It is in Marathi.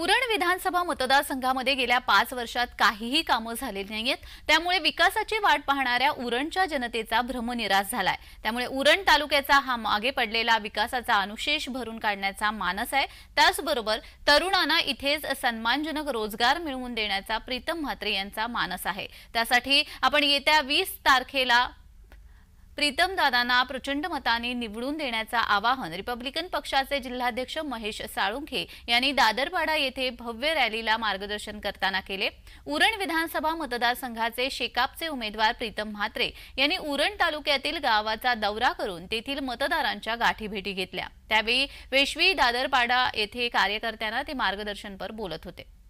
उरण विधानसभा मतदारसंघामध्ये गेल्या पाच वर्षात काहीही कामं झालेली नाहीयेत त्यामुळे विकासाची वाट पाहणाऱ्या उरणच्या जनतेचा भ्रमनिराश झालाय त्यामुळे उरण तालुक्याचा हा मागे पडलेला विकासाचा अनुशेष भरून काढण्याचा मानस आहे त्याचबरोबर तरुणांना इथेच सन्मानजनक रोजगार मिळवून देण्याचा प्रीतम म्हात्रे यांचा मानस आहे त्यासाठी आपण येत्या वीस तारखेला प्रीतम दादांना प्रचंड मताने निवडून देण्याचं आवाहन रिपब्लिकन पक्षाचे जिल्हाध्यक्ष महेश साळुंखे यांनी दादरपाडा येथे भव्य रॅलीला मार्गदर्शन करताना केले उरण विधानसभा मतदारसंघाचे शेकापचे उमेदवार प्रीतम म्हात्रे यांनी उरण तालुक्यातील गावाचा दौरा करून तेथील मतदारांच्या गाठीभेटी घेतल्या त्यावेळी वेशवी दादरपाडा येथे कार्यकर्त्यांना ते मार्गदर्शनपर बोलत होते